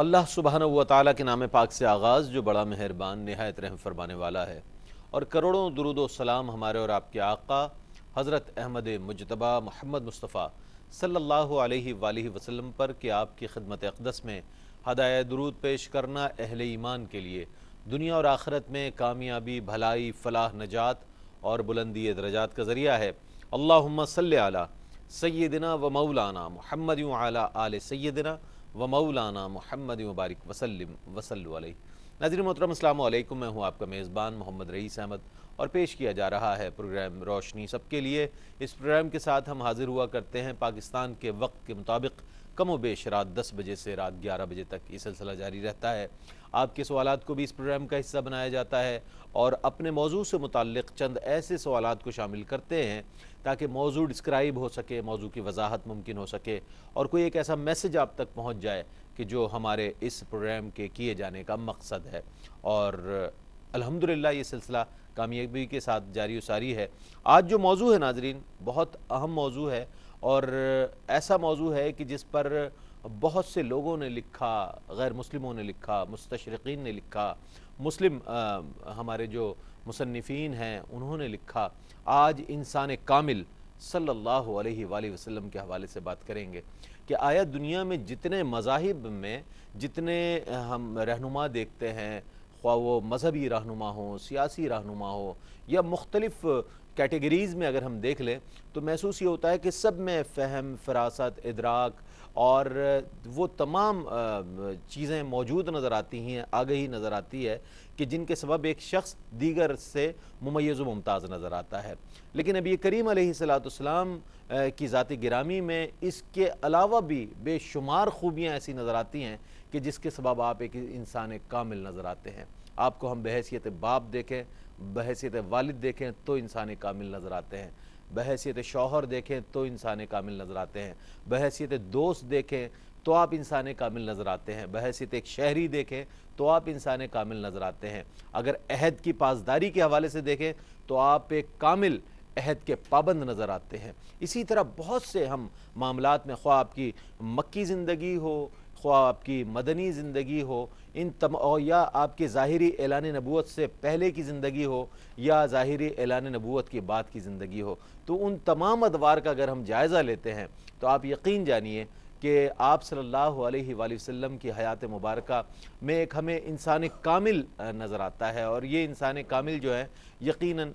अल्लाह सुबहान व ताली के नाम पाक से आगाज़ जो बड़ा मेहरबान नहायत रहम फरमाने वाला है और करोड़ों दरुद सलाम हमारे और आपके आका हज़रत अहमद मुजतबा मोहम्मद मुस्तफ़ा सल्लल्लाहु अलैहि वसल्लम पर कि आपकी खदमत अकदस में हदाय दरूद पेश करना अहल ईमान के लिए दुनिया और आखरत में कामयाबी भलाई फलाह नजात और बुलंदी दर्जात का ज़रिया है अल्लाम सल सैदिना व मौलाना महमद आला आल सैदिना व मौलाना मोहम्मद मुबारक वसलम वसल नजर मोहतरम अल्लाम मैं हूँ आपका मेज़बान मोहम्मद रईस अहमद और पेश किया जा रहा है प्रोग्राम रोशनी सबके लिए इस प्रोग्राम के साथ हम हाजिर हुआ करते हैं पाकिस्तान के वक्त के मुताबिक कम वेश रात दस बजे से रात ग्यारह बजे तक ये सिलसिला जारी रहता है आपके सवाल को भी इस प्रोग्राम का हिस्सा बनाया जाता है और अपने मौजू से मुतक चंद ऐसे सवाल को शामिल करते हैं ताकि मौजू डिस्क्राइब हो सके मौजू की वजाहत मुमकिन हो सके और कोई एक ऐसा मैसेज आप तक पहुँच जाए कि जो हमारे इस प्रोग्राम के किए जाने का मकसद है और अलहमदिल्ला ये सिलसिला कामयाबी के साथ जारी सारी है आज जो मौजू है नाजरीन बहुत अहम मौजू है और ऐसा मौजू है कि जिस पर बहुत से लोगों ने लिखा गैर मुस्लिमों ने लिखा मुस्तशरकिन ने लिखा मुस्लिम आ, हमारे जो मुसनफ़ीन हैं उन्होंने लिखा आज इंसान कामिल सल्लल्लाहु अलैहि वसल्लम के हवाले से बात करेंगे कि आया दुनिया में जितने मजाहिब में जितने हम रहनुमा देखते हैं ख्वा वो मजहबी रहनुमा हो सियासी रहनुमा हो या मुख्तलफ़ कैटेगरीज़ में अगर हम देख लें तो महसूस ये होता है कि सब में फहम फरासत इदराक और वो तमाम चीज़ें मौजूद नज़र आती हैं आगही नज़र आती है कि जिनके सबब एक शख्स दीगर से मुमैज़ मुमताज़ नज़र आता है लेकिन ये करीम सलाम की ज़ाती गिरामी में इसके अलावा भी बेशुमार खूबियाँ ऐसी नज़र आती हैं कि जिसके सबब आप एक इंसान कामिल नज़र आते हैं आपको हम बहसीत बाप देखें बहसीत वालिद देखें तो इंसान कामिल नज़र आते हैं बहसीत शौहर देखें तो इंसान कामिल नज़र आते हैं बहसीत दोस्त देखें तो आप इंसान कामिल नज़र आते हैं बहसीत एक शहरी देखें तो आप इंसान कामिल नज़र आते हैं अगर अहद की पासदारी के हवाले से देखें तो आप एक कामिल अहद के पाबंद नज़र आते हैं इसी तरह बहुत से हम मामला में ख्वाब की मक्की ज़िंदगी हो ख्वा आपकी मदनी ज़िंदगी हो इन तम या आपके ज़ाहरी एलान नबूत से पहले की ज़िंदगी हो या ज़ाहरी एलान नबूत के बाद की ज़िंदगी हो तो उन तमाम अदवार का अगर हम जायज़ा लेते हैं तो आप यकीन जानिए कि आप सल्लल्लाहु अलैहि वसल्लम की हयात मुबारक में एक हमें इंसान कामिल नज़र आता है और ये इंसान कामिल जो है यकीन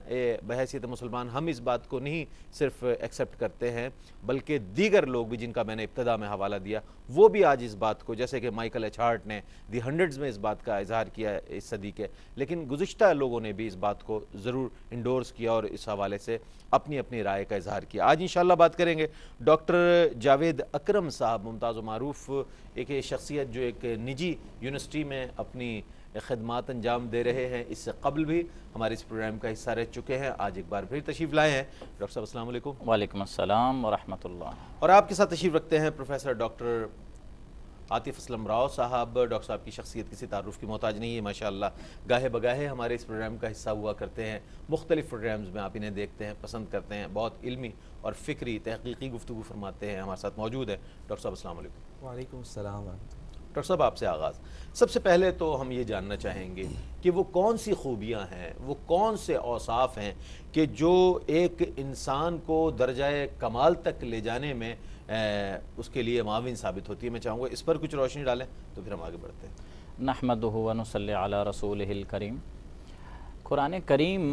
बहसीत मुसलमान हम इस बात को नहीं सिर्फ एक्सेप्ट करते हैं बल्कि दीगर लोग भी जिनका मैंने इब्तदा में हवाला दिया वो भी आज इस बात को जैसे कि माइकल एच हार्ट ने दी हंड्रेड्स में इस बात का इजहार किया इस सदी के लेकिन गुज्त लोगों ने भी इस बात को ज़रूर इंडोर्स किया और इस हवाले से अपनी अपनी राय का इजहार किया आज इन बात करेंगे डॉक्टर जावेद अक्रम साहब मुमताज़ मरूफ एक शख्सियत जो एक निजी यूनिवर्सिटी में अपनी खदमात अंजाम दे रहे हैं इससे कबल भी हमारे इस प्रोग्राम का हिस्सा रह चुके हैं आज एक बार फिर तशीफ लाए हैं डॉक्टर साहब असल वालेकुम असलम वरहमल और आपके साथ तशरीफ़ रखते हैं प्रोफेसर डॉक्टर आतिफ असलम राव साहब डॉक्टर साहब की शख्सियत किसी तारुफ की मोहताज नहीं है माशा गाहे बगाहे हमारे इस प्रोग्राम का हिस्सा हुआ करते हैं मुख्तलिफ़ प्रोग्राम्स में आप इन्हें देखते हैं पसंद करते हैं बहुत इलमी और फ़िक्री तहकीकी गुफ्तु फरमाते हैं हमारे साथ मौजूद है डॉक्टर साहब असल वालेकुम डॉक्टर साहब आपसे आगाज़ सबसे पहले तो हम ये जानना चाहेंगे कि वो कौन सी खूबियाँ हैं वो कौन से औसाफ हैं कि जो एक इंसान को दर्जा कमाल तक ले जाने में ए, उसके लिए माविन साबित होती है मैं चाहूँगा इस पर कुछ रोशनी डालें तो फिर हम आगे बढ़ते हैं नहमद अला रसूल करीम कुरान करीम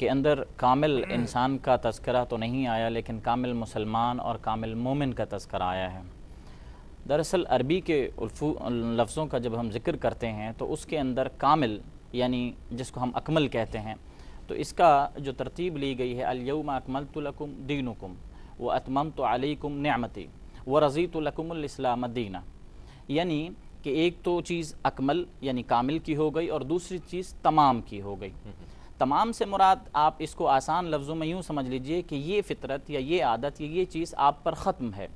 के अंदर कामिल इंसान का तस्करा तो नहीं आया लेकिन कामिल मुसलमान और कामिल मोमिन का तस्करा आया है दरअसल अरबी के लफ्ज़ों का जब हम जिक्र करते हैं तो उसके अंदर कामिल यानी जिसको हम अकमल कहते हैं तो इसका जो तरतीब ली गई है अलयम दीन दीनकुम व अतमम तो अलीकुम न्यामती व रज़ीतलकुमलाम दीना यानी कि एक तो चीज़ अकमल यानी कामिल की हो गई और दूसरी चीज़ तमाम की हो गई हम्म, हम्म। तमाम से मुराद आप इसको आसान लफ्ज़ों में यूँ समझ लीजिए कि ये फितरत या ये आदत या ये चीज़ आप पर ख़त्म है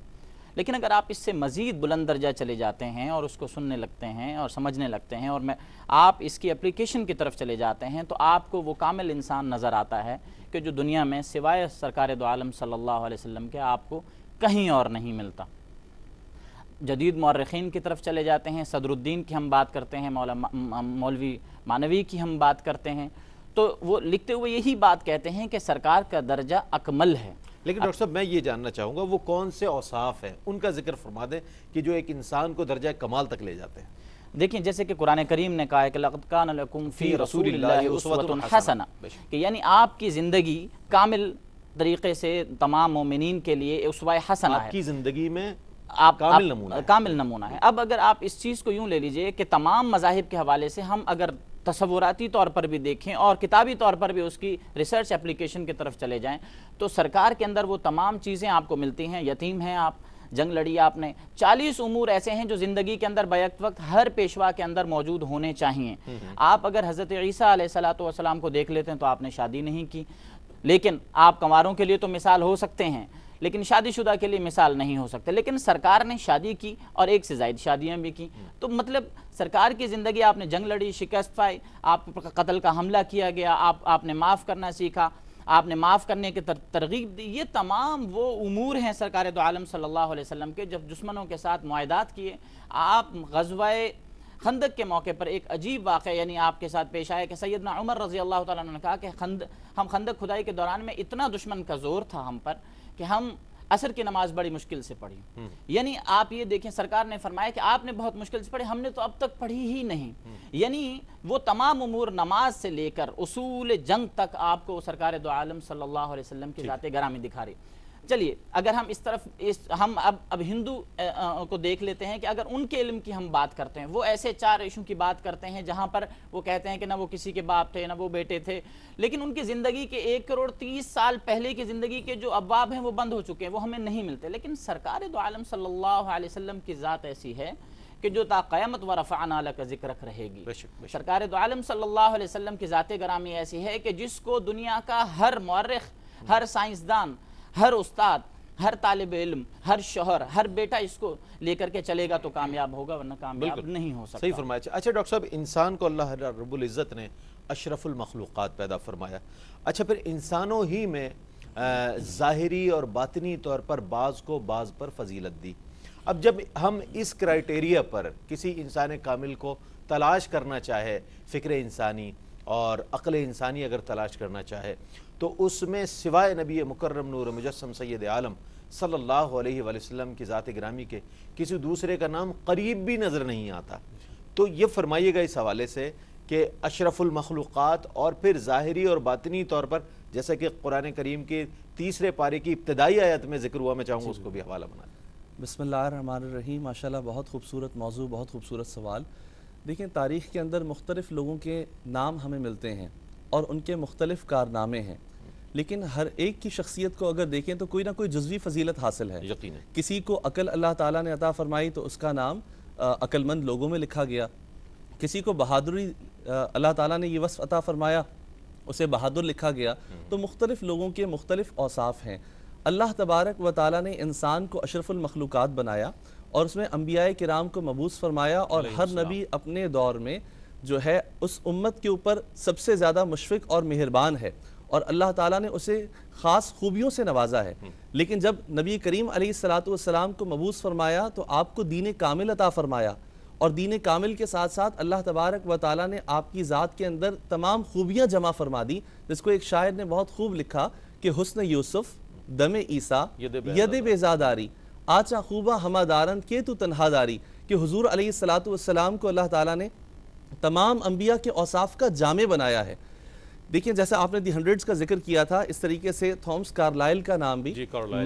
लेकिन अगर आप इससे मज़ीद बुलंद दर्जा चले जाते हैं और उसको सुनने लगते हैं और समझने लगते हैं और मैं आप इसकी अप्लीकेशन की तरफ चले जाते हैं तो आपको वो कामिल इंसान नज़र आता है कि जो दुनिया में सिवाय सरकार दोम सल्ला वसम के आपको कहीं और नहीं मिलता जदीद मौरखीन की तरफ चले जाते हैं सदरुद्दीन की हम बात करते हैं मौलवी मानवी की हम बात करते हैं तो वो लिखते हुए यही बात कहते हैं कि सरकार का दर्जा अकमल है लेकिन डॉक्टर साहब मैं ये जानना चाहूँगा वो कौन से औसाफ हैं उनका जिक्र फरमा दें कि जो एक इंसान को दर्जा कमाल तक ले जाते हैं देखिए जैसे कि कुरान करीम ने कहा है कि लकम रसूल हसना कि यानी आपकी ज़िंदगी कामिल तरीके से तमाम मोमिन के लिए उसवा हसना आपकी ज़िंदगी में आप कामिल आप, नमूना कामिल नमूना है अब अगर आप इस चीज़ को यूँ ले लीजिए कि तमाम मजाहब के हवाले से हम अगर तस्वुराती तौर पर भी देखें और किताबी तौर पर भी उसकी रिसर्च एप्लीकेशन की तरफ चले जाएं तो सरकार के अंदर वो तमाम चीज़ें आपको मिलती हैं यतीम हैं आप जंग लड़ी आपने 40 उमूर ऐसे हैं जो ज़िंदगी के अंदर बैक वक्त हर पेशवा के अंदर मौजूद होने चाहिए हम्म, हम्म। आप अगर हज़रत ईसा सलाम को देख लेते हैं तो आपने शादी नहीं की लेकिन आप कंवारों के लिए तो मिसाल हो सकते हैं लेकिन शादीशुदा के लिए मिसाल नहीं हो सकते लेकिन सरकार ने शादी की और एक से ज़ायद शादियाँ भी की हम्म। तो मतलब सरकार की ज़िंदगी आपने जंग लड़ी शिकस्त पाई आप कत्ल का हमला किया गया आप आपने माफ़ करना सीखा आपने माफ़ करने की तर, तरगीब दी ये तमाम वो अमूर हैं सरकार दो आलम सल्लल्लाहु अलैहि वसल्लम के जब दुश्मनों के साथ माहदात किए आप गजवाए खंदक के मौके पर एक अजीब वाक़ यानी आपके साथ पेश आया कि सैदना उमर रजी अल्लाह तक ने कहा कि खंद हम खंदक खुदाई के दौरान में इतना दुश्मन का जोर था हम पर कि हम असर की नमाज बड़ी मुश्किल से पढ़ी हम्म। यानी आप ये देखें सरकार ने फरमाया कि आपने बहुत मुश्किल से पढ़ी हमने तो अब तक पढ़ी ही नहीं हम्म। यानी वो तमाम उमूर नमाज से लेकर उसूल जंग तक आपको सरकार दो आलम सल्लल्लाहु अलैहि वसल्लम की जाते गरामी दिखा रही चलिए अगर हम इस तरफ इस हम अब अब हिंदू को देख लेते हैं कि अगर उनके इल्म की हम बात करते हैं वो ऐसे चार इशू की बात करते हैं जहाँ पर वो कहते हैं कि ना वो किसी के बाप थे ना वो बेटे थे लेकिन उनकी ज़िंदगी के एक करोड़ तीस साल पहले की ज़िंदगी के जो अबाब हैं वो बंद हो चुके हैं वो हमें नहीं मिलते लेकिन सरकार दोम आलम सल्ला वसम की ज़ात ऐसी है कि जो ताक़यामत व आला का जिक्र रहेगी सरकार दो आलम सल्लल्लाहु की ज़ात ग्रामी ऐसी है कि जिसको दुनिया का हर मौरख हर साइंसदान हर उस्ताद हर तालब इलम हर शोहर हर बेटा इसको लेकर के चलेगा तो कामयाब होगा वरना कामयाब नहीं हो सकता सही फरमाया अच्छा डॉक्टर साहब इंसान को अल्लाह रबुल्ज़त ने अशरफुल मखलूक़ात पैदा फरमाया अच्छा फिर इंसानों ही में ज़ाहरी और बातनी तौर पर बाज़ को बाज़ पर फजीलत दी अब जब हम इस क्राइटेरिया पर किसी इंसान कामिल को तलाश करना चाहे फ़िक्र इंसानी और अकल इंसानी अगर तलाश करना चाहे तो उसमें सिवाय नबी मुकर्रम नूर मुजस्म सैद आलम सल्लल्लाहु अलैहि वसल्लम की ज़ात ग्रामी के किसी दूसरे का नाम करीब भी नज़र नहीं आता तो ये फरमाइएगा इस हवाले से कि अशरफुलमखलूक़ात और फिर ज़ाहरी और बातनी तौर पर जैसा कि कुरान करीम के तीसरे पारे की इब्तदाई आयत में जिक्र हुआ मैं चाहूँगा उसको भी हवाला बना बसमीम माशा बहुत खूबसूरत मौजू बहुत खूबसूरत सवाल देखें तारीख़ के अंदर मुख्तलिफ़ लोगों के नाम हमें मिलते हैं और उनके मुख्तलिफ़ कारनामे हैं लेकिन हर एक की शख्सियत को अगर देखें तो कोई ना कोई जज्वी फजीलत हासिल है यकीन है किसी को अकल अल्लाह ताला ने अता फरमाई तो उसका नाम अक्लमंद लोगों में लिखा गया किसी को बहादुरी अल्लाह ताला ने ये वस्फ अता फरमाया उसे बहादुर लिखा गया हम्म। तो मुख्तलिफ़ लोगों के मुख्तलिफ़ औसाफ़ हैं अल्लाह तबारक व ताली ने इंसान को अशरफुलमखलूक़ बनाया और उसमें अम्बिया कराम को मबूस फरमाया और हर नबी अपने दौर में जो है उस उम्मत के ऊपर सबसे ज़्यादा मुशफ़ और मेहरबान है और अल्लाह ताला ने उसे ख़ास खूबियों से नवाजा है हम्म। लेकिन जब नबी करीम सलाम को मबूस फरमाया तो आपको दीन कामिल अता फरमाया और दीन कामिल के साथ साथ अल्लाह तबारक व ताली ने आपकी ज़ात के अंदर तमाम खूबियाँ जमा फरमा दी जिसको एक शायर ने बहुत खूब लिखा कि हुसन यूसुफ दम ईसा यद बेजादारी आचा खूबा हमादारन के तो तनहादारी कि हजूर सलाम को अल्लाह ताला ने तमाम अम्बिया के औसाफ का जामे बनाया है देखिए जैसा आपने दी हंड्रेड्स का जिक्र किया था इस तरीके से थॉम्स कार्लाइल का नाम भी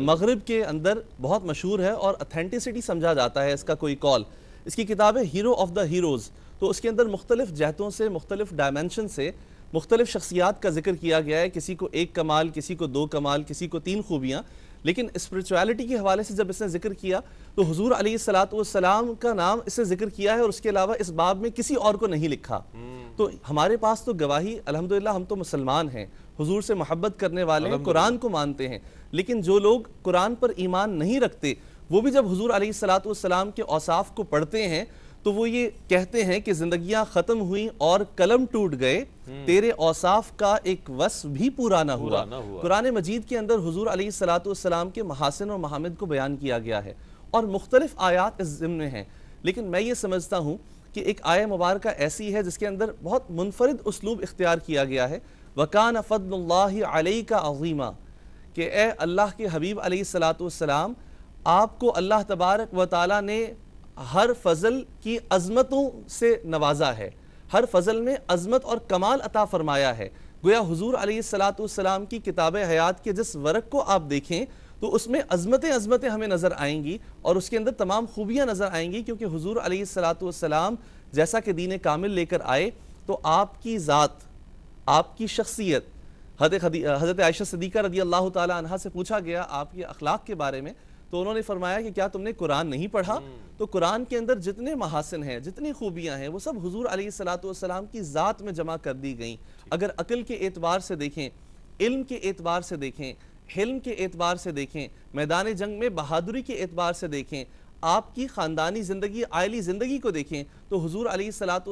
मगरब के अंदर बहुत मशहूर है और अथेंटिसिटी समझा जाता है इसका कोई कॉल इसकी किताब है हीरो ऑफ द हीरोज़ तो उसके अंदर मुख्तलिफ जहतों से मुख्तलिफ डायमेंशन से मुख्तलिफ शख्सियात का जिक्र किया गया है किसी को एक कमाल किसी को दो कमाल किसी को तीन खूबियाँ लेकिन स्परिचुअलिटी के हवाले से जब इसने जिक्र किया तो हजूर अलीसलाम का नाम इसने जिक्र किया है और उसके अलावा इस बाब में किसी और को नहीं लिखा हम्म। तो हमारे पास तो गवाही अलहमदिल्ला हम तो मुसलमान हैं हजूर से मोहब्बत करने वाले हैं कुरान को मानते हैं लेकिन जो लोग कुरान पर ईमान नहीं रखते वो भी जब हजूर अली वाम के औसाफ को पढ़ते हैं तो वो ये कहते हैं कि जिंदगियां ख़त्म हुई और कलम टूट गए हम्म। तेरे औसाफ का एक वस भी पूरा ना हुआ, कुरान मजीद के अंदर हजूर सलाम के महासिन और महामिद को बयान किया गया है और मुख्तलिफ आयात इस ज़िम्न हैं लेकिन मैं ये समझता हूँ कि एक आय मुबारक ऐसी है जिसके अंदर बहुत मुनफरद उसलूब इख्तियार किया गया है वकान फ़दल का अजीमा कि ए अल्लाह के हबीब सलाम आपको अल्लाह तबारक व ताली ने हर फजल की अजमतों से नवाजा है हर फजल में अजमत और कमाल अता फरमाया है गोया हजूर सलाम की किताब हयात के जिस वर्क को आप देखें तो उसमें अजमतें अजमतें हमें नज़र आएंगी और उसके अंदर तमाम खूबियाँ नज़र आएंगी क्योंकि हजूर सलाम जैसा कि दीन कामिल लेकर आए तो आपकी ज़ात आपकी शख्सियत हज़रत आयशा सदीक़ा रदी अल्लाह तहा से पूछा गया आपके अखलाक के बारे में तो उन्होंने फरमाया कि क्या तुमने कुरान नहीं पढ़ा हम्म। तो कुरान के अंदर जितने महासिन हैं जितनी खूबियाँ हैं वो सब हजूर सलाम की ज़ात में जमा कर दी गई अगर अकल के एतबार से देखें इल्म के एतबार से देखें हिल्म के एतबार से देखें मैदान जंग में बहादुरी के एतबार से देखें आपकी ख़ानदानी ज़िंदगी आयली ज़िंदगी को देखें तो हजूर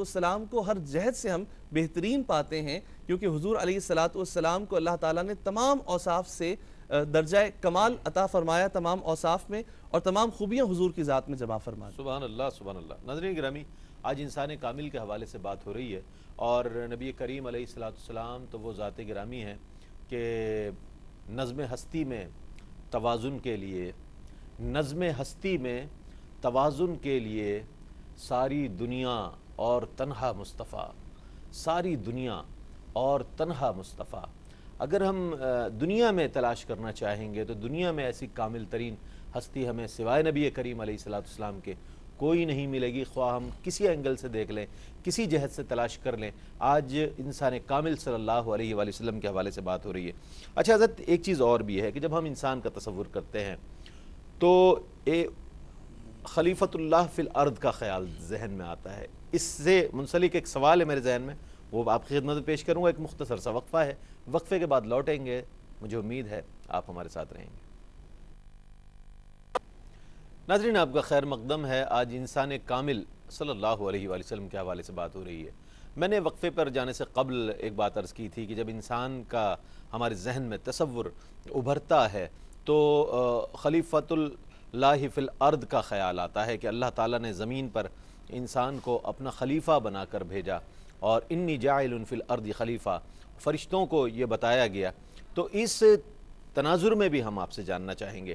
सलाम को हर जहद से हम बेहतरीन पाते हैं क्योंकि हजूर सलाम को अल्लाह ताली ने तमाम औसाफ से दर्जा कमाल अता फरमाया तमाम औसाफ में और तमाम खूबियाँ हजूर की ज़ात में जमा फरमाया सुबह अल्लाह सुबह अल्लाह नजर ग्रामी आज इंसान कामिल के हवाले से बात हो रही है और नबी करीम सलाम तो वो ज़ात ग्रामी हैं कि नज़म हस्ती में तोज़ुन के लिए नज़म हस्ती में तोज़ुन के लिए सारी दुनिया और तनहा मुस्तफ़ा सारी दुनिया और तनहा मुस्तफ़ा अगर हम दुनिया में तलाश करना चाहेंगे तो दुनिया में ऐसी कामिल तरीन हस्ती हमें सिवाय नबी करीम सलाम के कोई नहीं मिलेगी ख्वा हम किसी एंगल से देख लें किसी जहत से तलाश कर लें आज इंसान कामिल सल्लल्लाहु अलैहि वसल्लम के हवाले से बात हो रही है अच्छा हजरत एक चीज़ और भी है कि जब हम इंसान का तस्वुर करते हैं तो ए खलीफतुल्लाह फिल अर्द का ख्याल जहन में आता है इससे मुंसलिक एक सवाल है मेरे जहन में वो आपकी खिदमत पेश करूँगा एक मुख्तसर सा वक्फ़ा है वक्फे के बाद लौटेंगे मुझे उम्मीद है आप हमारे साथ रहेंगे नाजरीन आपका खैर मकदम है आज इंसान कामिल सल्लल्लाहु अलैहि वसल्लम के हवाले से बात हो रही है मैंने वक्फ़े पर जाने से कबल एक बात अर्ज़ की थी कि जब इंसान का हमारे जहन में तस्वुर उभरता है तो खलीफतुल फिल अर्द का ख्याल आता है कि अल्लाह ताला ने ज़मीन पर इंसान को अपना खलीफा बनाकर भेजा और इन्नी जायलफिल अर्द खलीफा फरिश्तों को ये बताया गया तो इस तनाजुर में भी हम आपसे जानना चाहेंगे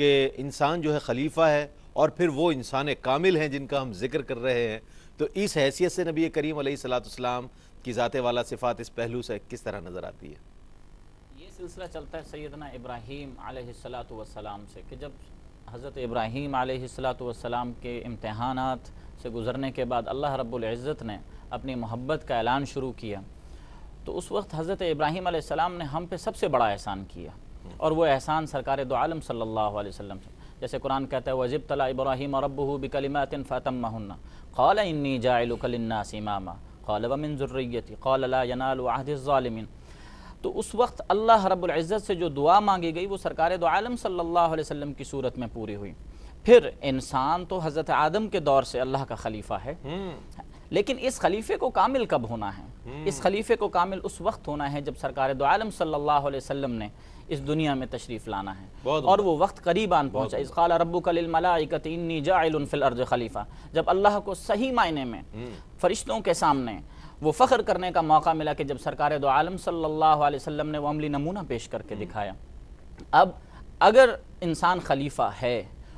कि इंसान जो है खलीफा है और फिर वो इंसान कामिल हैं जिनका हम जिक्र कर रहे हैं तो इस हैसियत से नबी करीम सलाम की ज़ात वाला सिफात इस पहलू से किस तरह नज़र आती है ये सिलसिला चलता है सैदना इब्राहीम सलाम से कि जब हज़रत इब्राहीम सलाम के इम्तहान से गुज़रने के बाद अल्लाह रब्ज़त ने अपनी मोहब्बत का ऐलान शुरू किया तो उस वक्त हज़रत इब्राहिम आसमाम ने हम पे सबसे बड़ा एहसान किया और वह एहसान सरकार दो आलम सल्ला वसम जैसे कुरान कहता है वज़िब तला इब्राहिम और रबू बिकलिमातिन फ़ातमहन्ना खौल इन्नी जायलकलन्नासीमामा कौल वमिन ज़ुर्रियती कौल तो उस वक्त अल्लाह रब्ज़त से जो दुआ मांगी गई वो सरकार दो आलम सल्ला वसम की सूरत में पूरी हुई फिर इंसान तो हज़रत आदम के दौर से अल्लाह का खलीफा है हम्म। लेकिन इस खलीफे को कामिल कब होना है हम्म। इस खलीफे को कामिल उस वक्त होना है जब सरकार दो आलम सल्लल्लाहु अलैहि वसल्लम ने इस दुनिया में तशरीफ़ लाना है और वो वक्त करीब आन पहुँचा इस खाल रबू कलमलाकतनी जाफिल अर्ज खलीफा जब अल्लाह को सही मायने में हम्म। फरिश्तों के सामने वो फ़ख्र करने का मौका मिला कि जब सरकार दो आलम सल्लल्लाहु अलैहि वसल्लम ने वो अमली नमूना पेश करके हम्म। दिखाया अब अगर इंसान खलीफा है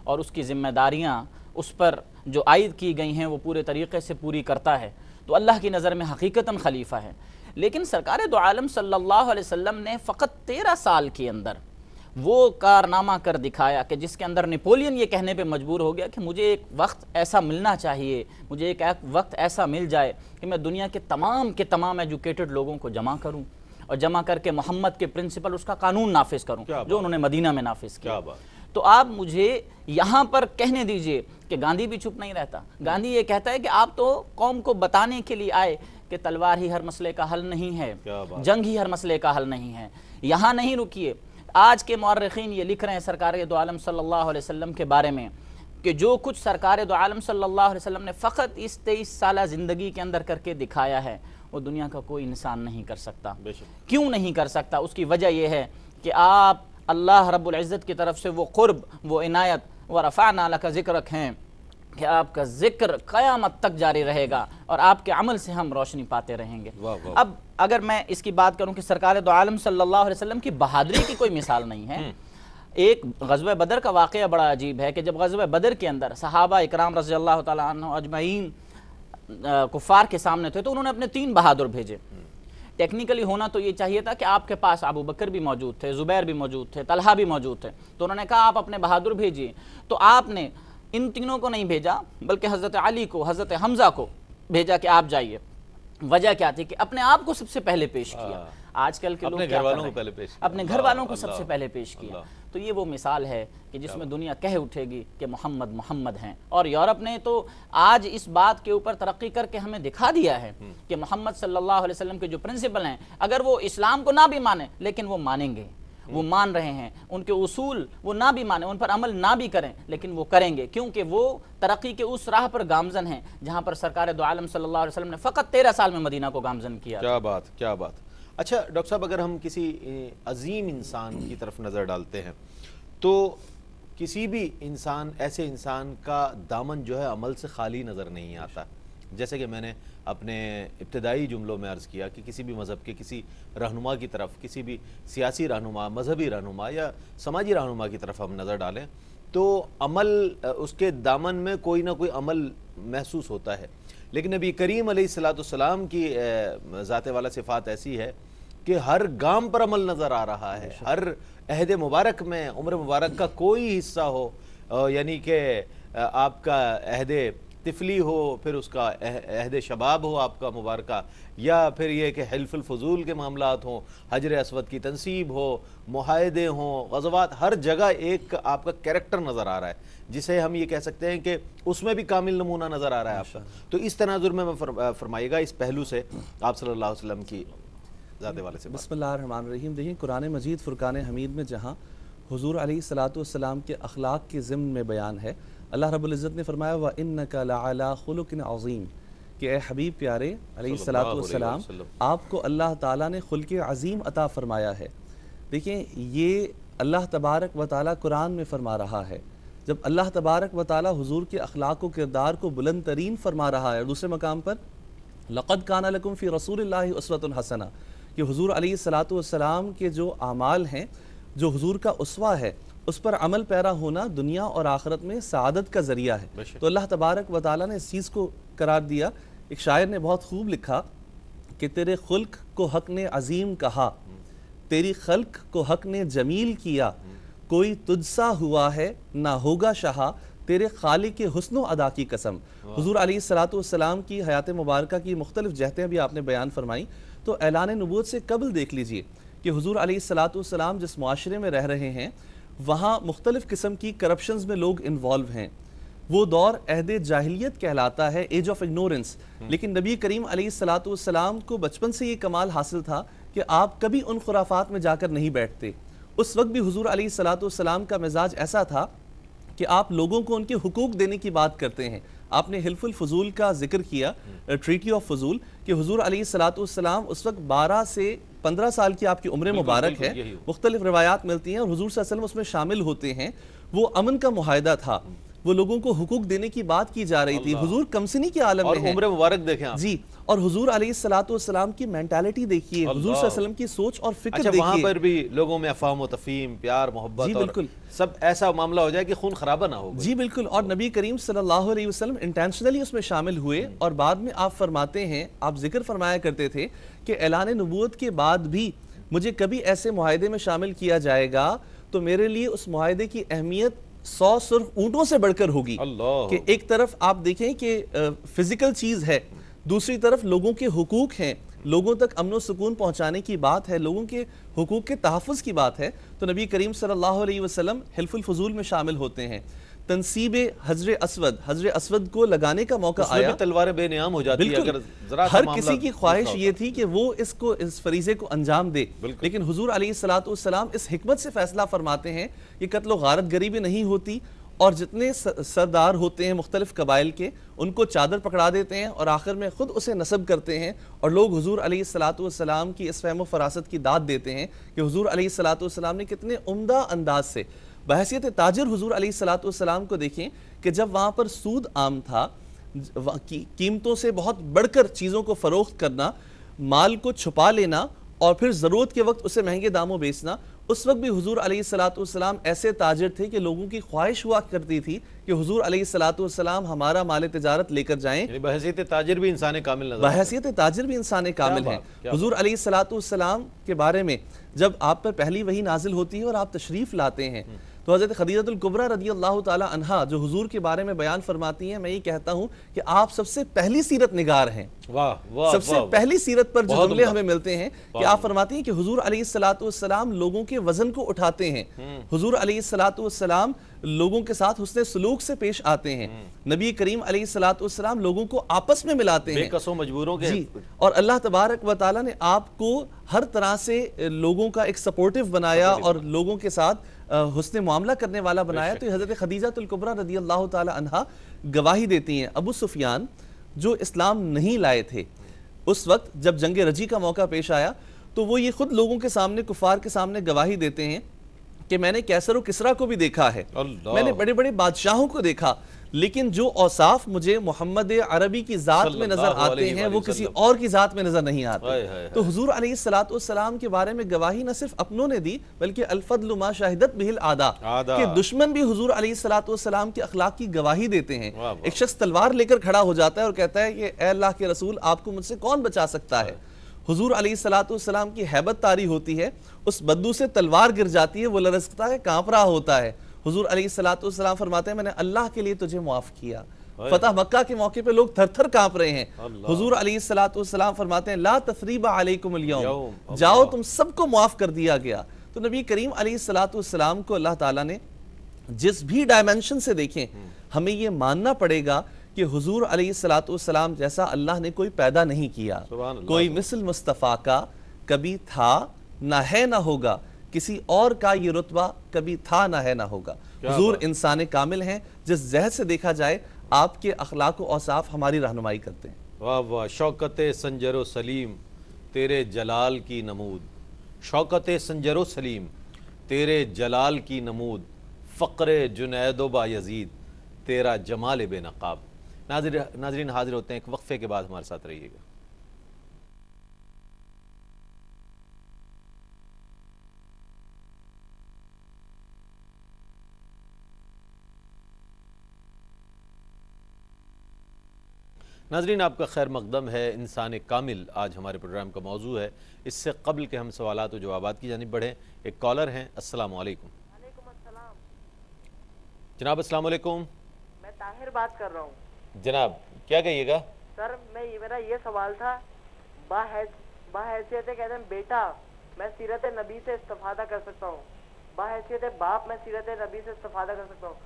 और उसकी ज़िम्मेदारियाँ उस पर जो आयद की गई हैं वो पूरे तरीक़े से पूरी करता है तो अल्लाह की नज़र में हकीकता खलीफा है लेकिन सरकार दो आलम सल्लल्लाहु ने फ़कत तेरह साल के अंदर वो कारनामा कर दिखाया कि जिसके अंदर नेपोलियन ये कहने पे मजबूर हो गया कि मुझे एक वक्त ऐसा मिलना चाहिए मुझे एक, एक वक्त ऐसा मिल जाए कि मैं दुनिया के तमाम के तमाम एजुकेटेड लोगों को जमा करूं और जमा करके मोहम्मद के प्रिंसिपल उसका कानून नाफिज करूं जो उन्होंने मदीना में नाफिज किया तो आप मुझे यहाँ पर कहने दीजिए कि गांधी भी चुप नहीं रहता गांधी ये कहता है कि आप तो कौम को बताने के लिए आए कि तलवार ही हर मसले का हल नहीं है जंग ही हर मसले का हल नहीं है यहाँ नहीं रुकिए आज के मौरखीन ये लिख रहे हैं सरकार दो आलम सल्लल्लाहु अलैहि वसल्लम के बारे में कि जो कुछ सरकार दो आलम सल्लल्लाहु अलैहि वसल्लम ने फ़क्त इस तेईस साल ज़िंदगी के अंदर करके दिखाया है वो दुनिया का कोई इंसान नहीं कर सकता क्यों नहीं कर सकता उसकी वजह यह है कि आप अल्लाह रब्ज़त की तरफ से वो कुर्ब वो इनायत व रफ़ा नाला का जिक्र रखें कि आपका जिक्र क़यामत तक जारी रहेगा और आपके अमल से हम रोशनी पाते रहेंगे वाँ वाँ। अब अगर मैं इसकी बात करूँ कि सरकार दो आलम सल्लल्लाहु अलैहि वसल्लम की बहादरी की कोई मिसाल नहीं है हम्म। एक गजब बदर का वाक़ बड़ा अजीब है कि जब गजब बदर के अंदर सहाबा इकराम रजी अल्लाह तजमैन कुफ़ार के सामने थे तो उन्होंने अपने तीन बहादुर भेजे हम्म। टेक्निकली होना तो ये चाहिए था कि आपके पास अबू बकर भी मौजूद थे ज़ुबैर भी मौजूद थे तलहा भी मौजूद थे तो उन्होंने कहा आप अपने बहादुर भेजिए तो आपने इन तीनों को नहीं भेजा बल्कि हज़रत अली को हज़रत हमज़ा को भेजा कि आप जाइए वजह क्या थी कि अपने आप को सबसे पहले पेश किया आजकल के लोग अपने घर वालों को सबसे पहले पेश किया तो ये वो मिसाल है कि जिसमें दुनिया कह उठेगी कि मोहम्मद मोहम्मद हैं और यूरोप ने तो आज इस बात के ऊपर तरक्की करके हमें दिखा दिया है हम्म। कि मोहम्मद सल्लल्लाहु अलैहि वसल्लम के जो प्रिंसिपल हैं अगर वो इस्लाम को ना भी माने लेकिन वो मानेंगे हम्म। वो मान रहे हैं उनके उसूल वो ना भी माने उन पर अमल ना भी करें लेकिन वो करेंगे क्योंकि वो तरक्की के उस राह पर गामजन हैं जहाँ पर सरकार दो आलम सल्लल्लाहु अलैहि वसल्लम ने फ़कत तेरह साल में मदीना को गामजन किया क्या बात क्या बात अच्छा डॉक्टर साहब अगर हम किसी अजीम इंसान की तरफ नज़र डालते हैं तो किसी भी इंसान ऐसे इंसान का दामन जो है अमल से खाली नज़र नहीं आता जैसे कि मैंने अपने इब्तदाई जुमलों में अर्ज़ किया कि किसी भी मज़हब के किसी रहनुमा की तरफ किसी भी सियासी रहनुमा मजहबी रहनुमा या समाजी रहनुमा की तरफ हम नज़र डालें तो अमल उसके दामन में कोई ना कोई अमल महसूस होता है लेकिन नबी करीम सलाम की ज़ात वाला सिफात ऐसी है कि हर गांव पर अमल नज़र आ रहा है हर अहद मुबारक में उम्र मुबारक का कोई हिस्सा हो यानी कि आपका अहद तिफली हो फिर उसका अहद शबाब हो आपका मुबारक या फिर यह कि हेल्फुलफजूल के मामला हों हजर असवद की तनसीब हो माहदे हों गजवात हर जगह एक आपका कैरेक्टर नज़र आ रहा है जिसे हम ये कह सकते हैं कि उसमें भी कामिल नमूना नज़र आ रहा है आपका तो इस तनाजुर में फरमाइएगा इस पहलू से आप सल्ला अलैहि की ज़्यादा वाले से बसमान रहीम देखिए कुरान मजीद फ़ुरकान हमीद में जहाँ हजूर सलाम के अखलाक के ज़िम्न में बयान है अल्लाह रबुल्ज़त ने फरमाया व इन नकालाकिन अज़ीम के ए हबीब प्यारे सलातम आपको अल्लाह ताली ने खुल के अज़ीम अता फ़रमाया है देखिए ये अल्लाह तबारक व ताली कुरान में फ़रमा रहा है जब अल्लाह तबारक व ताली हजूर के अखलाक किरदार को बुलंद तरीन फरमा रहा है दूसरे मकाम पर लक़द काना लकुम फ़ी रसूल हसना कि हजूर अली सलाम के जो अमाल हैं जो हजूर का उसवा है उस पर अमल पैरा होना दुनिया और आखरत में सदत का ज़रिया है तो अल्लाह तबारक व ने इस चीज़ को करार दिया एक शायर ने बहुत खूब लिखा कि तेरे खुल्क को हक ने अजीम कहा तेरी खल्क को हक ने जमील किया कोई तुझसा हुआ है ना होगा शाह तेरे खाली के हसन अदा की कसम हजूर सलाम की हयात मुबारक की मुख्तलिफ जहतें भी आपने बयान फरमाई तो ऐलान नबूत से कबल देख लीजिए कि हजूर सलाम जिस माशरे में रह रहे हैं वहाँ मुख्तलिफ़ किस्म की करप्शन में लोग इन्वॉल्व हैं वो दौर अहद जाहलीत कहलाता है एज ऑफ इग्नोरेंस लेकिन नबी करीम सलाम को बचपन से ये कमाल हासिल था कि आप कभी उन खुराफात में जाकर नहीं बैठते उस वक्त भी हजूर अली सलाम का मिजाज ऐसा था कि आप लोगों को उनके हकूक़ देने की बात करते हैं आपने हिल्फुल फजूल का जिक्र किया हम्म। ट्रीटी ऑफ फजूल कि हजूर सलाम उस वक्त बारह से पंद्रह साल की आपकी उम्र मुबारक है मुख्तलिफ रवायात मिलती हैं और हजूर उसमें शामिल होते हैं वो अमन का माहदा था हम्म। वो लोगों को हुकूक देने की बात की जा रही थी हुजूर कमसनी के आलम में उम्र मुबारक देखे जी और हुजूर सलाम की मेंटालिटी देखिए हुजूर वसल्लम की सोच और फिक्र अच्छा, वहां पर भी लोगों में अफाम तफीम प्यार मोहब्बत जी बिल्कुल सब ऐसा मामला हो जाए कि खून खराबा ना हो जी बिल्कुल और नबी करीम सल्लल्लाहु अलैहि वसल्लम इंटेंशनली उसमें शामिल हुए हम्म। और बाद में आप फरमाते हैं आप जिक्र फरमाया करते थे कि ऐलान नबूत के बाद भी मुझे कभी ऐसे माहदे में शामिल किया जाएगा तो मेरे लिए उस माहदे की अहमियत सौ सिर्फ ऊंटों से बढ़कर होगी कि एक तरफ आप देखें कि फिजिकल चीज़ है दूसरी तरफ लोगों के हकूक हैं लोगों तक अमन सुकून पहुंचाने की बात है लोगों के हकूक के तहफ़ की बात है तो नबी करीम सल्लल्लाहु अलैहि वसल्लम हिल्फुल फजूल में शामिल होते हैं तनसीब हजर असवद हजर असवद को लगाने का मौका आया तलवार बेनियाम हो जाती है अगर जरा हर किसी की ख्वाहिश ये थी कि वो इसको इस फरीजे को अंजाम दे लेकिन हजूर सलाम इस हमत से फैसला फरमाते हैं कि कत्लो गारत गरीबी नहीं होती और जितने सरदार होते हैं मुख्तलिफ कबाइल के उनको चादर पकड़ा देते हैं और आखिर में ख़ुद उसे नसब करते हैं और लोग हजूर सलाम की इस फहम फरासत की दाद देते हैं कि हजूर सलाम ने कितने उमदा अंदाज से बहसीत ताजर हजूर अली सलाम को देखें कि जब वहाँ पर सूद आम था की, कीमतों से बहुत बढ़कर चीज़ों को फ़रोख्त करना माल को छुपा लेना और फिर ज़रूरत के वक्त उसे महंगे दामों बेचना उस वक्त भी हजूर सलाम ऐसे ताजर थे कि लोगों की ख्वाहिश हुआ करती थी कि हजूर सलाम हमारा माल तजारत लेकर जाएं बहसीत ताजर भी इंसान कामिल बहसीत ताजर भी इंसान कामिल हैं हजूर सलाम के बारे में जब आप पर पहली वही नाजिल होती है और आप तशरीफ़ लाते हैं हम्म। तो हज़रत खदीजतुल्कुबरा रदी अल्लाह तहा जो हजूर के बारे में बयान फरमाती हैं मैं ये कहता हूँ कि आप सबसे पहली सीरत निगार हैं वाह वाह सबसे वा, पहली सीरत पर जो जुमले हमें मिलते हैं कि आप फरमाती हैं कि हजूर सलाम लोगों के वजन को उठाते हैं हजूर हम्म। सलाम लोगों के साथ हुसन सलूक से पेश आते हैं हम्म। नबी करीम सलाम लोगों को आपस में मिलाते हैं मजबूरों के जी और अल्लाह तबारक व ताली ने आपको हर तरह से लोगों का एक सपोर्टिव बनाया और लोगों के साथ हुसन मामला करने वाला बनाया तो हज़रत खदीजा तुलकुबरा रदी अल्लाह तह गवाही देती हैं अबू सुफियान जो इस्लाम नहीं लाए थे उस वक्त जब जंग रजी का मौका पेश आया तो वो ये खुद लोगों के सामने कुफार के सामने गवाही देते हैं कि मैंने कैसर किसरा को भी देखा है मैंने बड़े बड़े बादशाहों को देखा लेकिन जो औसाफ मुझे मोहम्मद अरबी की ज़ात में नज़र आते हैं वो किसी और की ज़ात में नज़र नहीं आते तो हजूर सलाम के बारे में गवाही न सिर्फ अपनों ने दी बल्कि अलफदलुमा शाहिदत बिहिल आदा, आदा। के दुश्मन भी हजूर सलाम के अखलाक की गवाही देते हैं एक शख्स तलवार लेकर खड़ा हो जाता है और कहता है कि अल्लाह के रसूल आपको मुझसे कौन बचा सकता है हुजूर अली सलाम की हैबत तारी होती है उस बद्दू से तलवार गिर जाती है वो लरसता है कांप रहा होता है हुजूर अली सलाम फरमाते हैं मैंने अल्लाह के लिए तुझे मुआफ़ किया फतह मक्का के मौके पे लोग थर थर कांप रहे हैं हुजूर अली सलाम फरमाते हैं ला तसरीबा अलैकुम जाओ तुम सबको मुआफ़ कर दिया गया तो नबी करीम अली सलाम को अल्लाह ताला ने जिस भी डायमेंशन से देखें हम्म। हमें ये मानना पड़ेगा कि हुजूर सलाम जैसा अल्लाह ने कोई पैदा नहीं किया कोई मिसल मुस्तफ़ा का कभी था ना है ना होगा किसी और का ये रुतबा कभी था ना है ना होगा हजूर इंसान कामिल हैं जिस जहर से देखा जाए आपके अखलाक औसाफ हमारी रहनुमाई करते हैं वाह वाह शौकत संजर सलीम तेरे जलाल की नमूद शौकत संजर सलीम तेरे जलाल की नमूद फ़क्र जुनैदोबा यजीद तेरा जमाल बेनकाब नाजरीन हाजिर होते हैं एक वक्फे के बाद हमारे साथ रहिएगा नाजरीन आपका खैर मकदम है इंसान कामिल आज हमारे प्रोग्राम का मौजू है इससे कबल के हम सवाल और जवाब की जानब बढ़ें एक कॉलर हैं अस्सलाम वालेकुम जनाब अस्सलाम वालेकुम मैं ताहिर बात कर रहा हूँ जनाब क्या कहिएगा सर मैं ये मेरा ये सवाल था बाहैसियत कहते हैं बेटा मैं सीरत नबी से इस्तफादा कर सकता हूँ बाहैसियत बाप मैं सीरत नबी से इस्तफादा कर सकता हूँ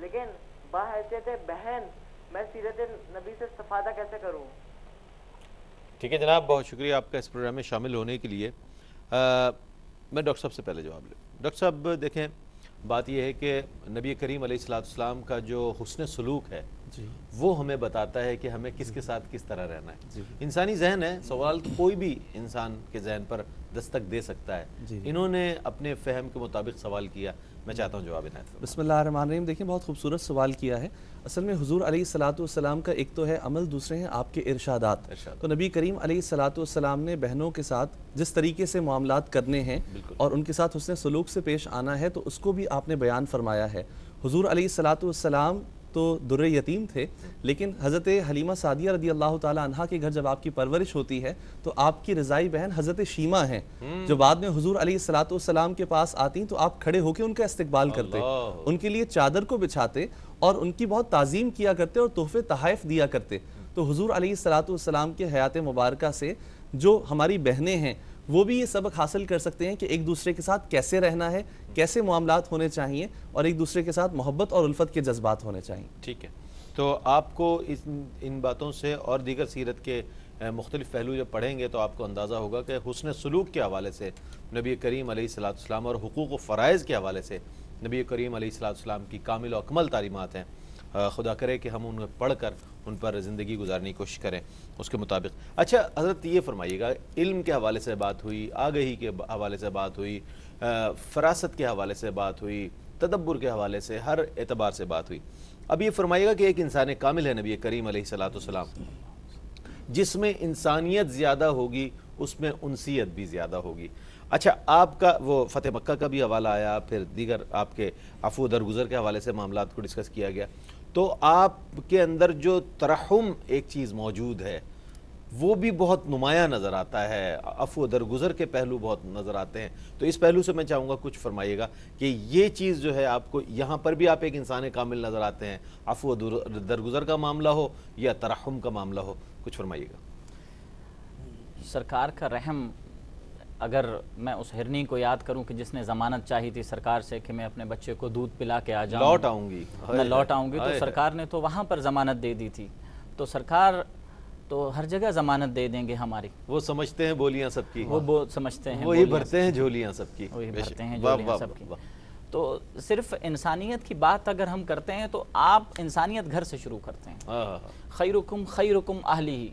लेकिन बाहैसियत बहन मैं सीरत नबी से इस्तफादा कैसे करूँ ठीक है जनाब बहुत शुक्रिया आपका इस प्रोग्राम में शामिल होने के लिए आ, मैं डॉक्टर साहब से पहले जवाब लूँ डॉक्टर साहब देखें बात यह है कि नबी करीम सलाम का जो हसन सलूक है वो हमें बताता है कि हमें किसके साथ किस तरह रहना है इंसानी जहन है सवाल कोई भी इंसान के जहन पर दस्तक दे सकता है इन्होंने अपने फहम के मुताबिक सवाल किया मैं चाहता हूँ जवाब इनायत बसमीम देखिए बहुत खूबसूरत सवाल किया है असल में हजूर अली सलाम का एक तो है अमल दूसरे हैं आपके इर्शादात तो नबी करीम अली सलाम ने बहनों के साथ जिस तरीके से मामला करने हैं और उनके साथ उसने सलूक से पेश आना है तो उसको भी आपने बयान फरमाया है हजूर अली सलाम तो दुर्र यतीम थे लेकिन हज़रत हलीमा सादिया रदी अल्लाह तहा के घर जब आपकी परवरिश होती है तो आपकी रज़ाई बहन हज़रत शीमा हैं हम्म। जो बाद में हजूर सलाम के पास आती तो आप खड़े होकर उनका इस्तबाल करते उनके लिए चादर को बिछाते और उनकी बहुत ताज़ीम किया करते और तोहफे तहफ़ दिया करते तो हजूर सलाम के हयात मुबारक से जो हमारी बहनें हैं वो भी ये सबक हासिल कर सकते हैं कि एक दूसरे के साथ कैसे रहना है कैसे मामला होने चाहिए और एक दूसरे के साथ मोहब्बत और उल्फत के जज्बात होने चाहिए ठीक है तो आपको इस इन बातों से और दीगर सीरत के मुख्तलिफ पहलू जब पढ़ेंगे तो आपको अंदाज़ा होगा कि हसन सलूक के हवाले से नबी करीम सलाम और हकूक़ फ़रज़ के हवाले से नबी करीम सलाम की कामिल अकमल तालीमत हैं खुदा करे कि हम उन्हें पढ़ कर उन पर ज़िंदगी गुजारने की कोशिश करें उसके मुताबिक अच्छा हज़रत ये फरमाइएगा इल्म के हवाले से बात हुई आगही के हवाले से बात हुई फरासत के हवाले से बात हुई तदब्बर के हवाले से हर एतबार से बात हुई अब ये फरमाइएगा कि एक इंसान कामिल है नबी करीम सलाम जिसमें इंसानियत ज़्यादा होगी उसमें उनसीत भी ज़्यादा होगी अच्छा आपका वो फ़तेह मक्का का भी हवाला आया फिर दीगर आपके अफू दरगुजर के हवाले से मामला को डिस्कस किया गया तो आपके अंदर जो तरहम एक चीज़ मौजूद है वो भी बहुत नुमाया नज़र आता है अफो दरगुजर के पहलू बहुत नज़र आते हैं तो इस पहलू से मैं चाहूँगा कुछ फरमाइएगा कि ये चीज़ जो है आपको यहाँ पर भी आप एक इंसान कामिल नज़र आते हैं अफो दरगुजर का मामला हो या तरहम का मामला हो कुछ फरमाइएगा सरकार का रहम अगर मैं उस हिरनी को याद करूं कि जिसने जमानत चाही थी सरकार से कि मैं अपने बच्चे को दूध पिला के आ जाऊं लौट आऊंगी मैं लौट आऊंगी तो सरकार ने तो वहां पर जमानत दे दी थी तो सरकार तो हर जगह जमानत दे देंगे हमारी वो समझते हैं बोलियां सबकी वो बो, समझते हैं वही भरते हैं झोलियां सबकी वही भरते हैं झोलियां सबकी तो सिर्फ इंसानियत की बात अगर हम करते हैं तो आप इंसानियत घर से शुरू करते हैं हाँ, हाँ, हाँ। खैरुकुम खैरुकुम आहली ही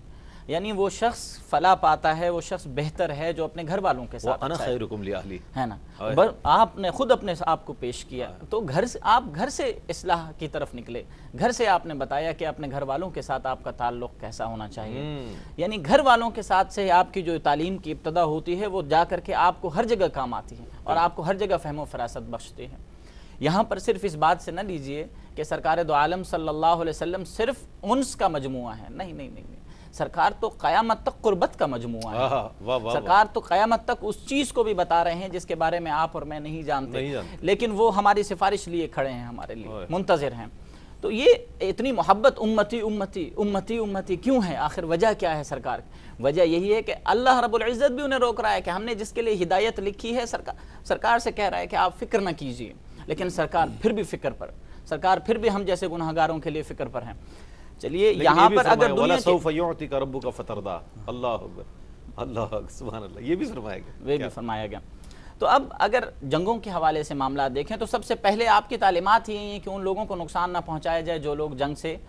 यानी वो शख्स फला पाता है वो शख्स बेहतर है जो अपने घर वालों के साथ अच्छा है।, है ना बर आपने खुद अपने आप को पेश किया तो घर से आप घर से इसलाह की तरफ निकले घर से आपने बताया कि अपने घर वालों के साथ आपका ताल्लुक कैसा होना चाहिए हम्म। यानी घर वालों के साथ से आपकी जो तालीम की इब्तदा होती है वो जा करके आपको हर जगह काम आती है और हम्म। आपको हर जगह फहमो फरासत बख्शती है यहाँ पर सिर्फ इस बात से न लीजिए कि सरकार दो आलम सल्लल्लाहु अलैहि वसल्लम सिर्फ उनस का मजमु है नहीं नहीं नहीं सरकार तो क़यामत तक कुर्बत का मजमू है वा, वा, सरकार तो क़यामत तक उस चीज़ को भी बता रहे हैं जिसके बारे में आप और मैं नहीं जानते, नहीं जानते। लेकिन वो हमारी सिफारिश लिए खड़े हैं हमारे लिए मुंतज़र हैं तो ये इतनी मोहब्बत उम्मती उम्मती उम्मती उम्मती क्यों है आखिर वजह क्या है सरकार वजह यही है कि अल्लाह रबुल्ज़त भी उन्हें रोक रहा है कि हमने जिसके लिए हिदायत लिखी है सरकार सरकार से कह रहा है कि आप फ़िक्र ना कीजिए लेकिन सरकार फिर भी फ़िक्र पर सरकार फिर भी हम जैसे गुनहगारों के लिए फ़िक्र पर हैं चलिए यहाँ पर अगर का अल्लाह अल्लाह ये भी फरमाया गया वे भी फरमाया गया तो अब अगर जंगों के हवाले से मामला देखें तो सबसे पहले आपकी तालीमत यही है कि उन लोगों को नुकसान ना पहुंचाया जाए जो लोग जंग से